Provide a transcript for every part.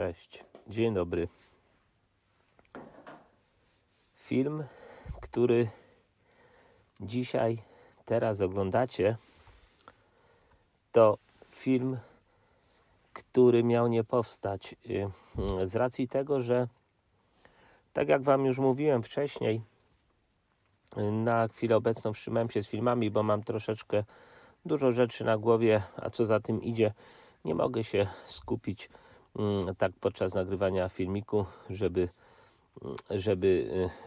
Cześć, dzień dobry. Film, który dzisiaj, teraz oglądacie, to film, który miał nie powstać. Y, z racji tego, że, tak jak Wam już mówiłem wcześniej, na chwilę obecną wstrzymałem się z filmami, bo mam troszeczkę dużo rzeczy na głowie, a co za tym idzie, nie mogę się skupić Mm, tak podczas nagrywania filmiku, żeby, mm, żeby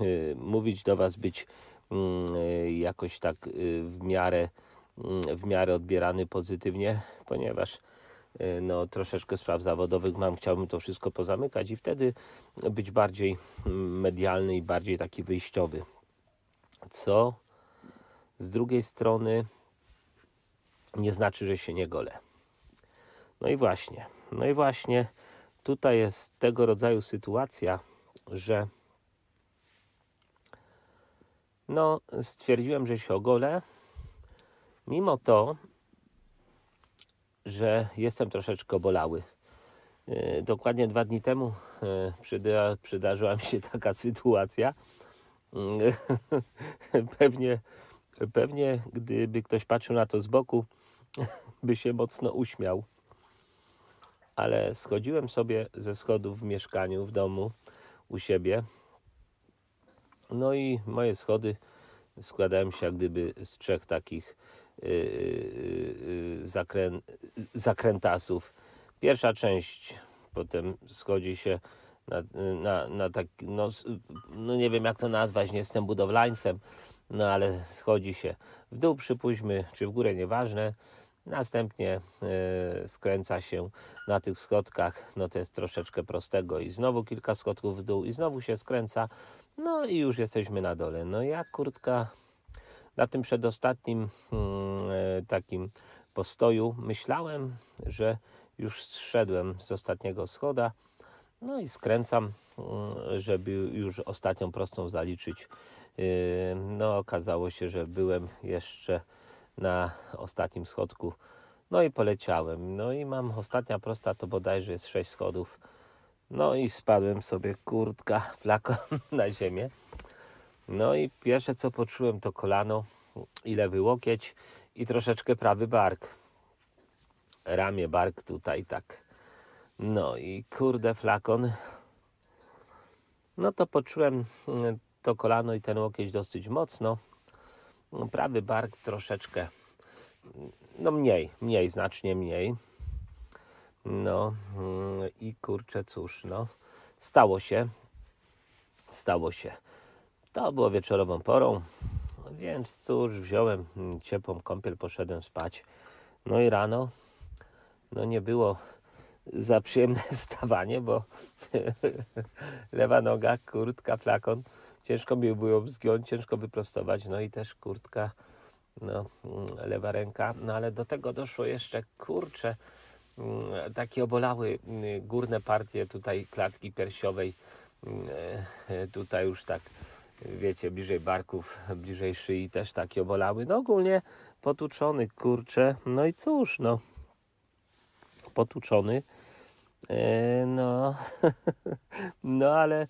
y, y, mówić do Was, być mm, y, jakoś tak w miarę, w miarę odbierany pozytywnie, ponieważ no, troszeczkę spraw zawodowych mam, chciałbym to wszystko pozamykać i wtedy być bardziej medialny i bardziej taki wyjściowy. Co z drugiej strony nie znaczy, że się nie gole. No i właśnie, no i właśnie tutaj jest tego rodzaju sytuacja, że no stwierdziłem, że się ogolę. Mimo to, że jestem troszeczkę bolały. Y, dokładnie dwa dni temu y, przyda, przydarzyła mi się taka sytuacja. Y, pewnie, pewnie gdyby ktoś patrzył na to z boku, by się mocno uśmiał ale schodziłem sobie ze schodów w mieszkaniu, w domu u siebie. No i moje schody składałem się jak gdyby z trzech takich yy, zakrę zakrętasów. Pierwsza część potem schodzi się na, na, na tak, no, no, nie wiem jak to nazwać, nie jestem budowlańcem, no ale schodzi się w dół przypuśćmy, czy w górę, nieważne. Następnie e, skręca się na tych schodkach, no to jest troszeczkę prostego i znowu kilka schodków w dół i znowu się skręca, no i już jesteśmy na dole. No jak kurtka na tym przedostatnim mm, e, takim postoju myślałem, że już zszedłem z ostatniego schoda, no i skręcam, mm, żeby już ostatnią prostą zaliczyć. E, no okazało się, że byłem jeszcze na ostatnim schodku. No i poleciałem. No i mam ostatnia prosta, to bodajże jest 6 schodów. No i spadłem sobie kurtka flakon na ziemię. No i pierwsze co poczułem to kolano i lewy łokieć i troszeczkę prawy bark. Ramię, bark tutaj tak. No i kurde flakon. No to poczułem mm, to kolano i ten łokieć dosyć mocno no, prawy bark troszeczkę no mniej, mniej, znacznie mniej. No mm, i kurczę, cóż, no stało się, stało się. To było wieczorową porą, więc cóż, wziąłem ciepłą kąpiel, poszedłem spać. No i rano, no nie było za przyjemne wstawanie, bo lewa noga, kurtka, flakon, ciężko mi było zgiąć, ciężko wyprostować, no i też kurtka, no, mm, lewa ręka, no ale do tego doszło jeszcze, kurcze, mm, takie obolały mm, górne partie tutaj klatki piersiowej, e, tutaj już tak, wiecie, bliżej barków, bliżej szyi też takie obolały, no ogólnie potuczony, kurcze, no i cóż, no, potuczony, e, no, no ale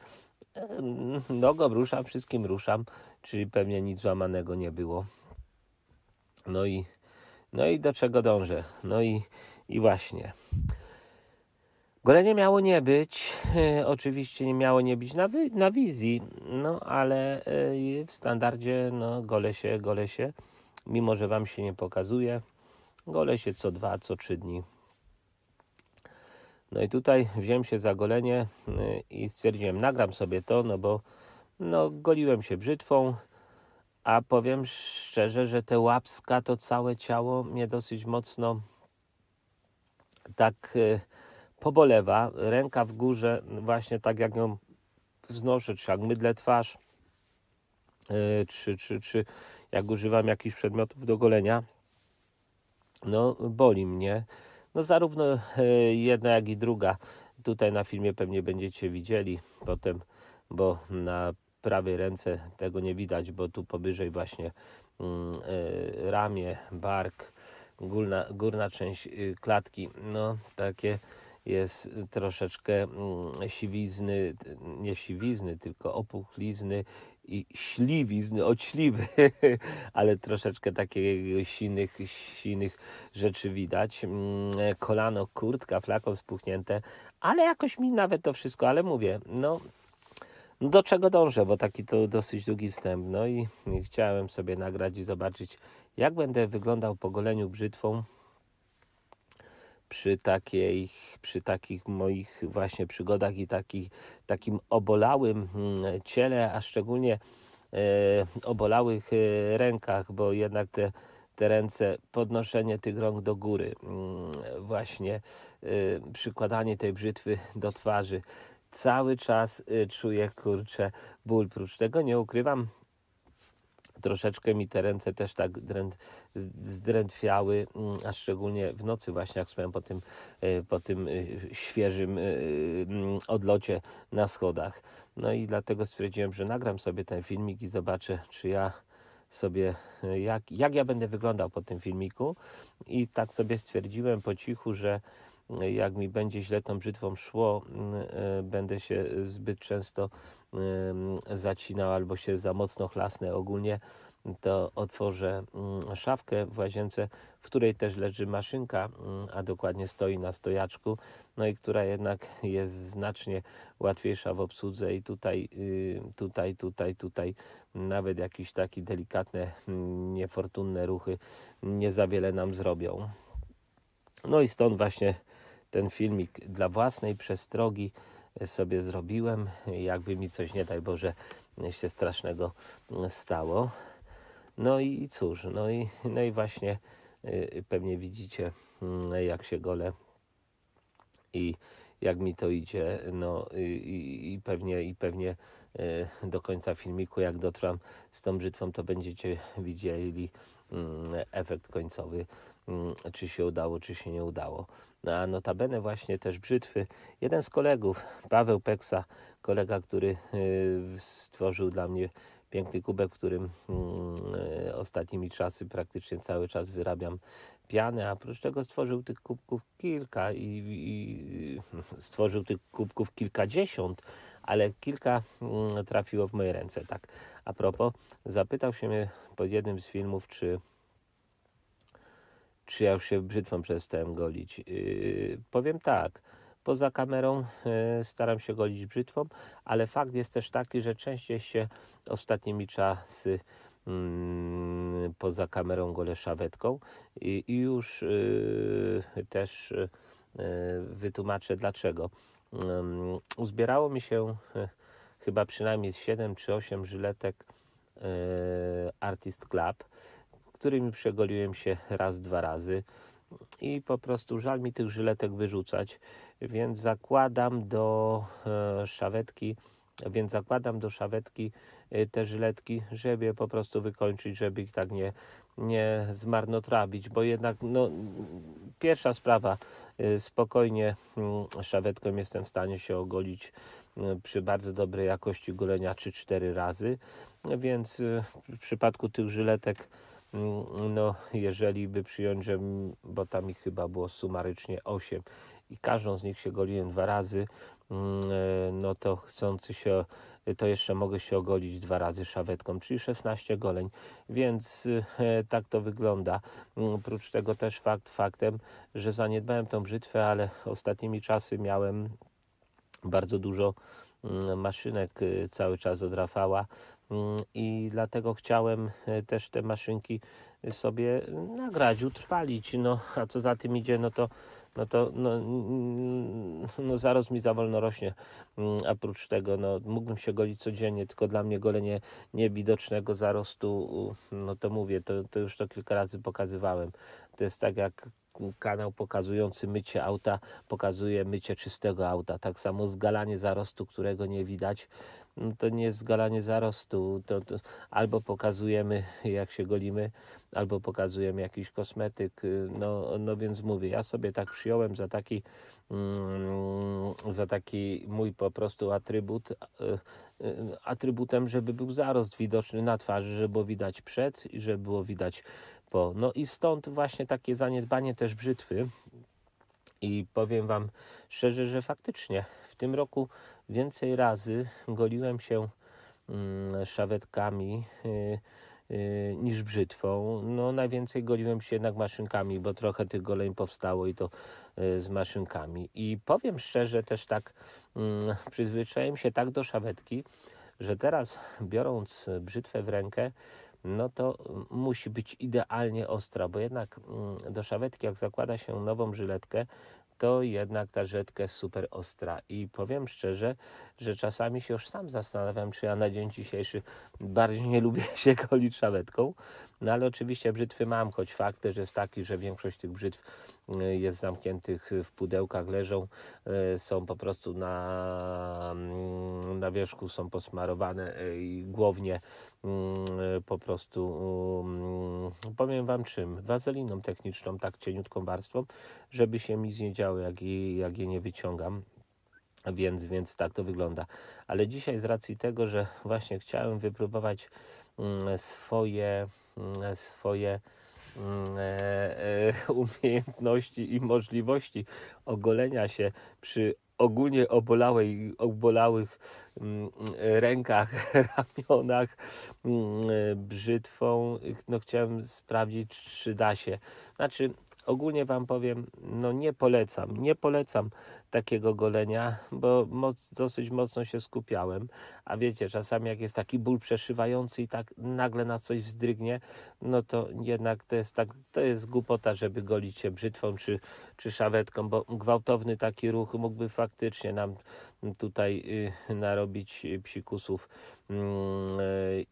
nogą ruszam, wszystkim ruszam, czyli pewnie nic złamanego nie było. No i, no i do czego dążę? No i, i właśnie. Golenie miało nie być, e, oczywiście nie miało nie być na, wy, na wizji, no ale e, w standardzie no, gole się, gole się, mimo że Wam się nie pokazuje, gole się co dwa, co trzy dni. No i tutaj wziąłem się za golenie y, i stwierdziłem, nagram sobie to, no bo no, goliłem się brzytwą, a powiem szczerze, że te łapska, to całe ciało mnie dosyć mocno tak y, pobolewa. Ręka w górze, właśnie tak jak ją wznoszę, czy jak mydlę twarz, y, czy, czy, czy jak używam jakichś przedmiotów do golenia, no boli mnie. No zarówno e, jedna jak i druga. Tutaj na filmie pewnie będziecie widzieli potem, bo na prawej ręce tego nie widać, bo tu powyżej właśnie mm, e, ramię, bark, górna, górna część y, klatki. No takie jest troszeczkę mm, siwizny, nie siwizny, tylko opuchlizny i śliwizn od śliwy, ale troszeczkę takich sinych, sinych rzeczy widać. Mm, kolano, kurtka, flakon spuchnięte, ale jakoś mi nawet to wszystko, ale mówię, no do czego dążę, bo taki to dosyć długi wstęp. No i chciałem sobie nagrać i zobaczyć, jak będę wyglądał po goleniu brzytwą przy, takiej, przy takich moich właśnie przygodach i taki, takim obolałym hmm, ciele, a szczególnie e, obolałych e, rękach, bo jednak te te ręce, podnoszenie tych rąk do góry, mm, właśnie e, przykładanie tej brzytwy do twarzy. Cały czas czuję kurczę ból. Prócz tego nie ukrywam, troszeczkę mi te ręce też tak dręt, zdrętwiały, mm, a szczególnie w nocy właśnie, jak spałem po tym, e, po tym e, świeżym e, mm, odlocie na schodach. No i dlatego stwierdziłem, że nagram sobie ten filmik i zobaczę, czy ja sobie, jak, jak ja będę wyglądał po tym filmiku. I tak sobie stwierdziłem po cichu, że jak mi będzie źle tą brzytwą szło, mm, e, będę się zbyt często zacinał albo się za mocno chlasnę ogólnie, to otworzę mm, szafkę w łazience, w której też leży maszynka, mm, a dokładnie stoi na stojaczku, no i która jednak jest znacznie łatwiejsza w obsłudze i tutaj, y, tutaj, tutaj, tutaj nawet jakieś takie delikatne, niefortunne ruchy nie za wiele nam zrobią. No i stąd właśnie ten filmik dla własnej przestrogi sobie zrobiłem, jakby mi coś, nie daj Boże, się strasznego stało. No i cóż, no i, no i właśnie y, pewnie widzicie, mm, jak się gole i jak mi to idzie, no i, i pewnie, i pewnie y, do końca filmiku, jak dotrwam z tą brzytwą, to będziecie widzieli mm, efekt końcowy, mm, czy się udało, czy się nie udało a notabene właśnie też brzytwy. Jeden z kolegów, Paweł Peksa, kolega, który y, stworzył dla mnie piękny kubek, w którym mm, y, ostatnimi czasy praktycznie cały czas wyrabiam pianę, a oprócz tego stworzył tych kubków kilka i, i stworzył tych kubków kilkadziesiąt, ale kilka mm, trafiło w moje ręce. Tak, a propos, zapytał się mnie pod jednym z filmów, czy czy ja już się brzytwą przestałem golić? Yy, powiem tak, poza kamerą yy, staram się golić brzytwą, ale fakt jest też taki, że częściej się ostatnimi czasy yy, poza kamerą golę szawetką i, i już yy, też yy, wytłumaczę dlaczego. Yy, uzbierało mi się chyba przynajmniej 7 czy 8 żyletek Artist Club którymi przegoliłem się raz, dwa razy i po prostu żal mi tych żyletek wyrzucać, więc zakładam do e, szawetki więc zakładam do szawetki e, te żyletki, żeby je po prostu wykończyć, żeby ich tak nie, nie zmarnotrawić, bo jednak no, pierwsza sprawa, e, spokojnie mm, szawetką jestem w stanie się ogolić przy bardzo dobrej jakości golenia 3-4 razy, więc w przypadku tych żyletek no jeżeli by przyjąć, że, bo tam ich chyba było sumarycznie 8 i każdą z nich się goliłem dwa razy, mm, e, no to chcący się, to jeszcze mogę się ogolić dwa razy szawetką, czyli 16 goleń, więc e, tak to wygląda. Mm, oprócz tego też fakt faktem, że zaniedbałem tą brzytwę, ale ostatnimi czasy miałem bardzo dużo mm, maszynek e, cały czas od Rafała Mm, i dlatego chciałem e, też te maszynki sobie nagrać, utrwalić, no a co za tym idzie, no to no to no, no zaraz mi za wolno rośnie. A mm, prócz tego, no, mógłbym się golić codziennie, tylko dla mnie golenie niewidocznego zarostu, no to mówię, to, to już to kilka razy pokazywałem. To jest tak jak kanał pokazujący mycie auta pokazuje mycie czystego auta. Tak samo zgalanie zarostu, którego nie widać, no to nie jest zgalanie zarostu. To, to, albo pokazujemy, jak się golimy, albo pokazujemy jakiś kosmetyk. No, no więc mówię, ja sobie tak przyjąłem za taki, mm, za taki mój po prostu atrybut, e, e, atrybutem, żeby był zarost widoczny na twarzy, żeby było widać przed i żeby było widać po. No i stąd właśnie takie zaniedbanie też brzytwy. I powiem Wam szczerze, że faktycznie w tym roku Więcej razy goliłem się mm, szawetkami y, y, niż brzytwą. No najwięcej goliłem się jednak maszynkami, bo trochę tych goleń powstało i to y, z maszynkami. I powiem szczerze też tak, mm, przyzwyczaiłem się tak do szawetki, że teraz biorąc brzytwę w rękę, no to mm, musi być idealnie ostra, bo jednak do szawetki jak zakłada się nową żyletkę, to jednak ta żetka jest super ostra. I powiem szczerze, że czasami się już sam zastanawiam, czy ja na dzień dzisiejszy bardziej nie lubię się golić szawetką. No ale oczywiście brzytwy mam, choć fakt też jest taki, że większość tych brzytw y, jest zamkniętych w pudełkach, leżą, y, są po prostu na, mm, na wierzchu, są posmarowane y, i głównie Mm, po prostu mm, powiem Wam czym, wazeliną techniczną, tak cieniutką warstwą, żeby się mi zniedziały, jak je, jak je nie wyciągam. Więc, więc tak to wygląda. Ale dzisiaj z racji tego, że właśnie chciałem wypróbować mm, swoje, swoje e, e, umiejętności i możliwości ogolenia się przy ogólnie obolałej, obolałych mm, mm, rękach, ramionach, mm, e, brzytwą, no chciałem sprawdzić, czy da się. Znaczy, ogólnie Wam powiem, no nie polecam, nie polecam takiego golenia, bo moc, dosyć mocno się skupiałem, a wiecie, czasami jak jest taki ból przeszywający i tak nagle nas coś wzdrygnie, no to jednak to jest tak, to jest głupota, żeby golić się brzytwą czy, czy szawetką, bo gwałtowny taki ruch mógłby faktycznie nam tutaj y, narobić y, psikusów mm, e,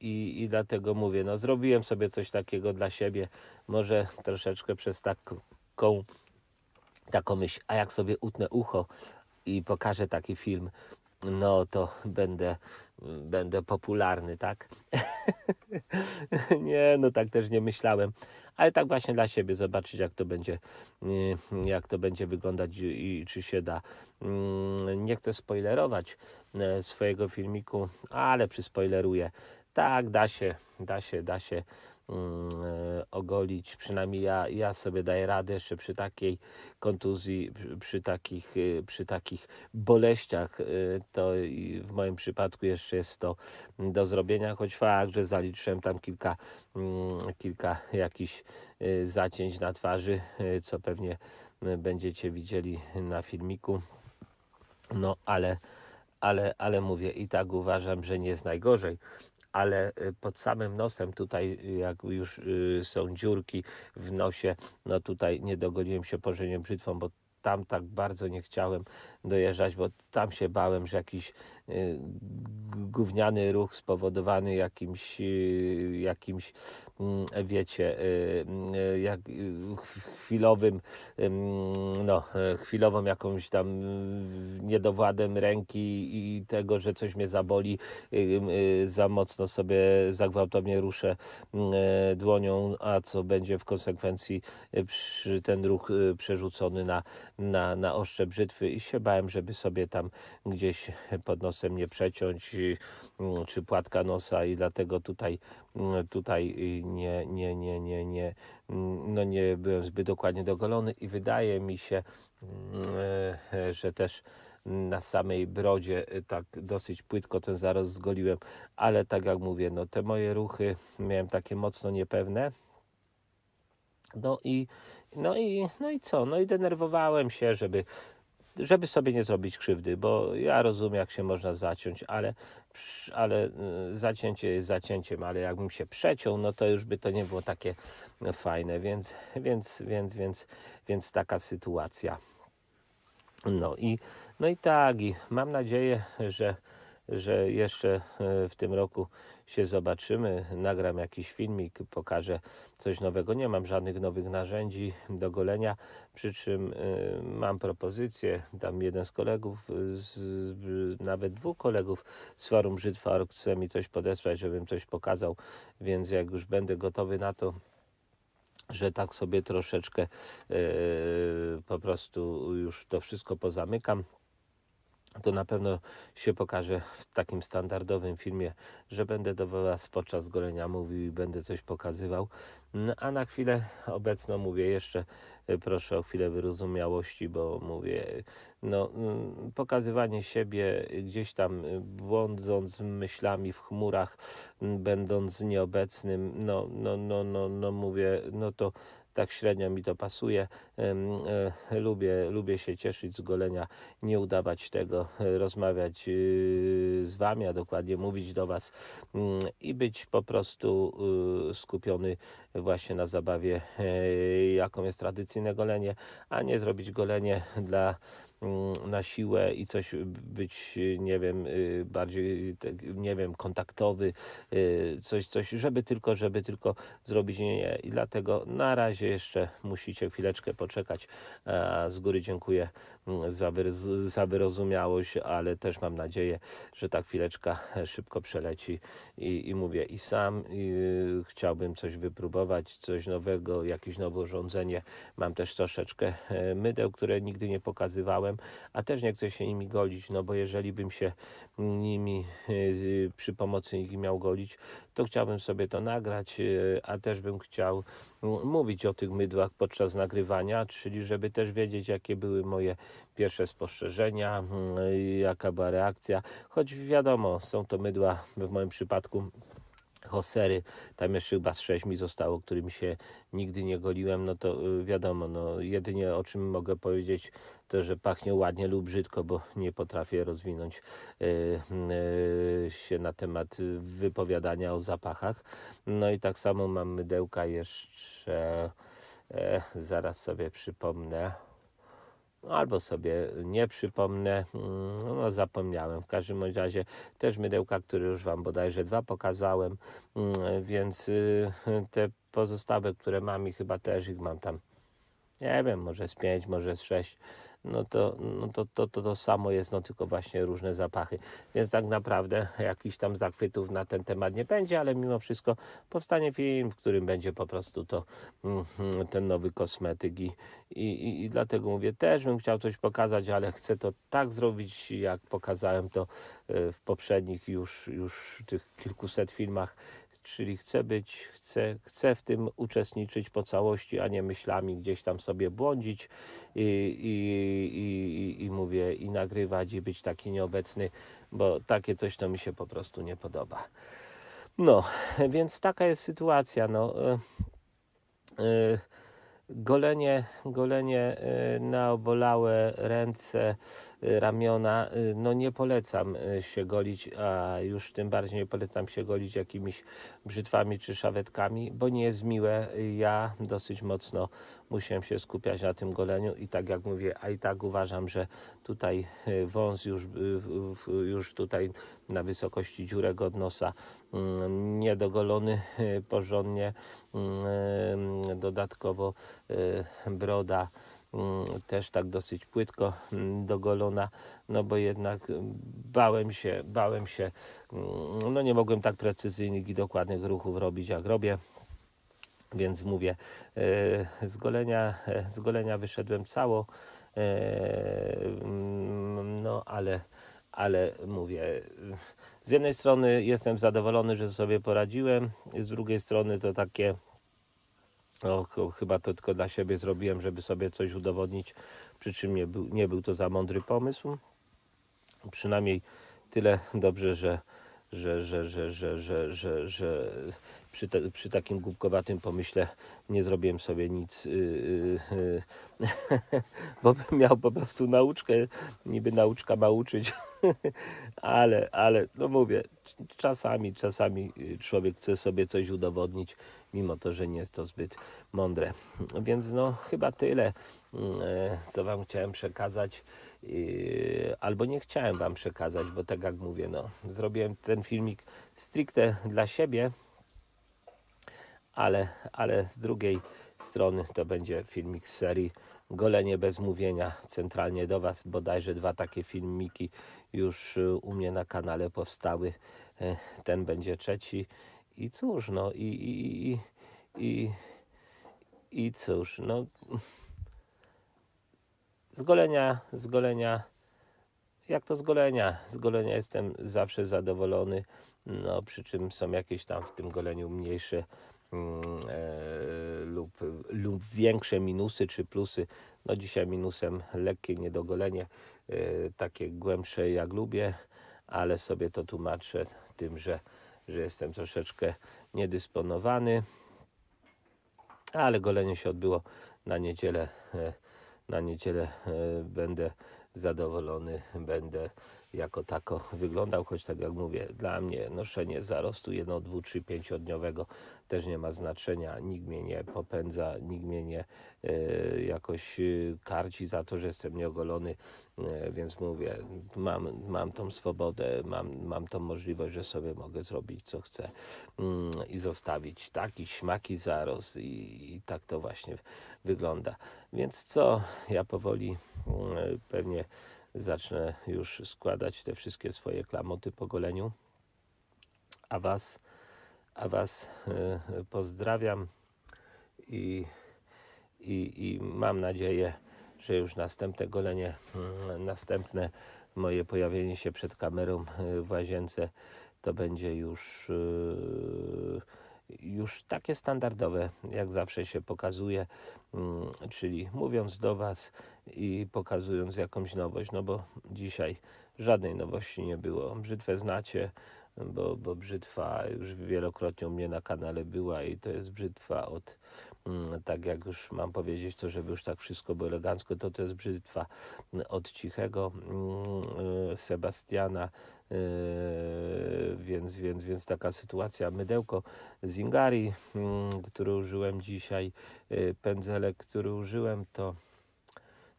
i, i dlatego mówię, no zrobiłem sobie coś takiego dla siebie, może troszeczkę przez taką taką myśl, a jak sobie utnę ucho i pokażę taki film, no to będę będę popularny, tak? nie, no tak też nie myślałem, ale tak właśnie dla siebie zobaczyć, jak to będzie, y, jak to będzie wyglądać i czy się da. Mm, nie chcę spoilerować e, swojego filmiku, ale przyspoileruję. Tak, da się, da się, da się Mm, e, ogolić. Przynajmniej ja, ja sobie daję radę jeszcze przy takiej kontuzji, przy takich, e, przy takich boleściach. E, to w moim przypadku jeszcze jest to do zrobienia, choć fakt, że zaliczyłem tam kilka, mm, kilka jakichś zacięć na twarzy, co pewnie będziecie widzieli na filmiku. No ale, ale, ale mówię i tak uważam, że nie jest najgorzej ale y, pod samym nosem tutaj, y, jak już y, są dziurki w nosie, no tutaj nie dogodziłem się pożeniem brzytwą, bo tam tak bardzo nie chciałem dojeżdżać, bo tam się bałem, że jakiś y, gówniany ruch spowodowany jakimś, y, jakimś mm, wiecie, y, mm, jak, chwilowym, no, chwilową jakąś tam niedowładem ręki i tego, że coś mnie zaboli, za mocno sobie, za gwałtownie ruszę mm, dłonią, a co będzie w konsekwencji ten ruch przerzucony na, na, na brzytwy i się bałem używałem, żeby sobie tam gdzieś pod nosem nie przeciąć, y, mm, czy płatka nosa i dlatego tutaj, mm, tutaj y, nie, nie, nie, nie, nie, mm, no nie byłem zbyt dokładnie dogolony i wydaje mi się, e, e, że też na samej brodzie y, tak dosyć płytko ten zaraz zgoliłem, ale tak jak mówię, no te moje ruchy miałem takie mocno niepewne, no i, no i, no i co? No i denerwowałem się, żeby żeby sobie nie zrobić krzywdy, bo ja rozumiem, jak się można zaciąć, ale, ale y, zacięcie jest zacięciem, ale jakbym się przeciął, no to już by to nie było takie fajne, więc, więc, więc, więc, więc taka sytuacja. No i, no i tak, i mam nadzieję, że że jeszcze e, w tym roku się zobaczymy, nagram jakiś filmik, pokażę coś nowego. Nie mam żadnych nowych narzędzi do golenia, przy czym e, mam propozycję, tam jeden z kolegów, e, z, nawet dwóch kolegów z forum Żytwa chce mi coś podesłać, żebym coś pokazał, więc jak już będę gotowy na to, że tak sobie troszeczkę yy, po prostu już to wszystko pozamykam to na pewno się pokaże w takim standardowym filmie, że będę do Was podczas golenia mówił i będę coś pokazywał. Mm, a na chwilę obecną mówię jeszcze, y, proszę o chwilę wyrozumiałości, bo mówię, no, mm, pokazywanie siebie gdzieś tam y, błądząc myślami w chmurach, mm, będąc nieobecnym, no, no, no, no, no mówię, no to tak średnio mi to pasuje. E, lubię, lubię się cieszyć z golenia, nie udawać tego, e, rozmawiać e, z Wami, a dokładnie mówić do Was mm, i być po prostu skupiony właśnie na zabawie, jaką jest tradycyjne golenie, a nie zrobić golenie dla Mm, na siłę i coś być, nie wiem, y, bardziej, tak, nie wiem, kontaktowy, y, coś, coś, żeby tylko, żeby tylko zrobić. Nie, nie. I dlatego na razie jeszcze musicie chwileczkę poczekać. Z góry dziękuję mm, za, wyrozumiałość, ale też mam nadzieję, że ta chwileczka szybko przeleci i, i mówię i sam i y, chciałbym coś wypróbować, coś nowego, jakieś nowe urządzenie. Mam też troszeczkę e, mydeł, które nigdy nie pokazywałem, a też nie chcę się nimi golić, no bo jeżeli bym się nimi e, przy pomocy ich miał golić, to chciałbym sobie to nagrać, e, a też bym chciał mówić o tych mydłach podczas nagrywania, czyli żeby też wiedzieć, jakie były moje pierwsze spostrzeżenia, jaka była reakcja, choć wiadomo, są to mydła w moim przypadku hosery, tam jeszcze chyba z sześć mi zostało, którym się nigdy nie goliłem, no to y, wiadomo, no jedynie o czym mogę powiedzieć, to że pachnie ładnie lub brzydko, bo nie potrafię rozwinąć y, y, się na temat wypowiadania o zapachach. No i tak samo mam mydełka jeszcze, e, zaraz sobie przypomnę, no, albo sobie nie przypomnę, mm, no zapomniałem. W każdym razie też mydełka, które już Wam bodajże dwa pokazałem, mm, więc y, te pozostałe, które mam i chyba też ich mam tam, nie wiem, może z pięć, może z sześć no to, no to, to, to, to samo jest, no tylko właśnie różne zapachy. Więc tak naprawdę jakichś tam zachwytów na ten temat nie będzie, ale mimo wszystko powstanie film, w którym będzie po prostu to mhm, ten nowy kosmetyk i, i, i dlatego mówię, też bym chciał coś pokazać, ale chcę to tak zrobić, jak pokazałem to e, w poprzednich już, już tych kilkuset filmach czyli chcę być, chcę, chcę w tym uczestniczyć po całości, a nie myślami gdzieś tam sobie błądzić i, i, i, i mówię, i nagrywać, i być taki nieobecny, bo takie coś to mi się po prostu nie podoba. No, więc taka jest sytuacja. No, yy, yy golenie, golenie y, na obolałe ręce, y, ramiona, y, no nie polecam się golić, a już tym bardziej nie polecam się golić jakimiś brzytwami czy szawetkami, bo nie jest miłe. Ja dosyć mocno musiałem się skupiać na tym goleniu i tak jak mówię, a i tak uważam, że tutaj wąs już, już tutaj na wysokości dziurek od nosa Mm, niedogolony e, porządnie, mm, e, dodatkowo e, broda mm, też tak dosyć płytko dogolona, no bo jednak bałem się, bałem się, no nie mogłem tak precyzyjnych i dokładnych ruchów robić jak robię. Więc mówię, z golenia, z golenia wyszedłem cało, no ale, ale mówię, z jednej strony jestem zadowolony, że sobie poradziłem, z drugiej strony to takie no, chyba to tylko dla siebie zrobiłem, żeby sobie coś udowodnić, przy czym nie był, nie był to za mądry pomysł. Przynajmniej tyle dobrze, że że, że, że, że, że, że, że przy, te, przy takim głupkowatym pomyśle nie zrobiłem sobie nic, yy, yy, bo bym miał po prostu nauczkę, niby nauczka ma uczyć, ale, ale, no mówię, czasami, czasami człowiek chce sobie coś udowodnić, mimo to, że nie jest to zbyt mądre. Więc no chyba tyle, mm, e, co Wam chciałem przekazać. Yy, albo nie chciałem Wam przekazać, bo tak jak mówię, no, zrobiłem ten filmik stricte dla siebie, ale, ale z drugiej strony to będzie filmik z serii Golenie bez mówienia centralnie do Was. Bodajże dwa takie filmiki już yy, u mnie na kanale powstały. Yy, ten będzie trzeci. I cóż, no i, i, i, i, i cóż, no z golenia z golenia jak to z golenia z golenia jestem zawsze zadowolony, no przy czym są jakieś tam w tym goleniu mniejsze mm, e, lub, lub większe minusy czy plusy. No dzisiaj minusem lekkie niedogolenie, e, takie głębsze jak lubię, ale sobie to tłumaczę tym, że, że jestem troszeczkę niedysponowany. Ale golenie się odbyło na niedzielę e, na niedzielę e, będę zadowolony, będę jako tako wyglądał, choć tak jak mówię, dla mnie noszenie zarostu 1, 2, 3, 5 dniowego też nie ma znaczenia, nikt mnie nie popędza, nikt mnie nie e, jakoś e, karci za to, że jestem nieogolony, y, więc mówię, mam, mam tą swobodę, mam, mam tą możliwość, że sobie mogę zrobić co chcę mm, i zostawić taki śmaki zarost i, i tak to właśnie wygląda. Więc co, ja powoli mm, pewnie zacznę już składać te wszystkie swoje klamoty po goleniu. A Was, a was e, pozdrawiam i, i, i mam nadzieję, że już następne golenie, mm, następne moje pojawienie się przed kamerą e, w łazience to będzie już e, już takie standardowe, jak zawsze się pokazuje, mm, czyli mówiąc do Was i pokazując jakąś nowość, no bo dzisiaj żadnej nowości nie było. Brzytwę znacie, bo, bo brzytwa już wielokrotnie u mnie na kanale była i to jest brzytwa od Mm, tak jak już mam powiedzieć, to żeby już tak wszystko było elegancko, to to jest brzydwa mm, od cichego mm, y, Sebastiana, y, więc, więc, więc taka sytuacja. Mydełko Zingari, który użyłem dzisiaj, y, pędzelek, który użyłem, to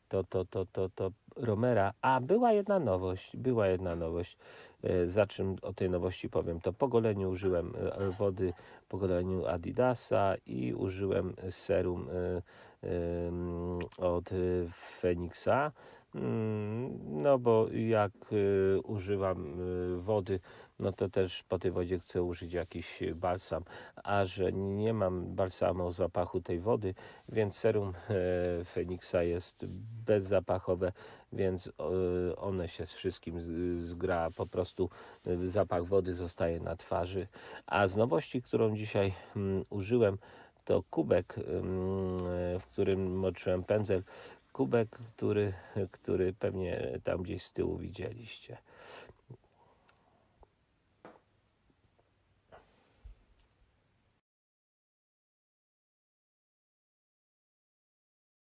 to, to, to, to, to Romera. A była jedna nowość, była jedna nowość. E, za czym o tej nowości powiem, to po goleniu użyłem e, wody, po goleniu Adidasa i użyłem serum e, mm, od Feniksa Mm, no bo jak y, używam y, wody, no to też po tej wodzie chcę użyć jakiś balsam, a że nie mam balsamu o zapachu tej wody, więc serum e, Feniksa jest bezzapachowe, więc one się z wszystkim zgra, po prostu y, zapach wody zostaje na twarzy. A z nowości, którą dzisiaj mm, użyłem, to kubek, mm, w którym moczyłem pędzel, kubek, który, który pewnie tam gdzieś z tyłu widzieliście.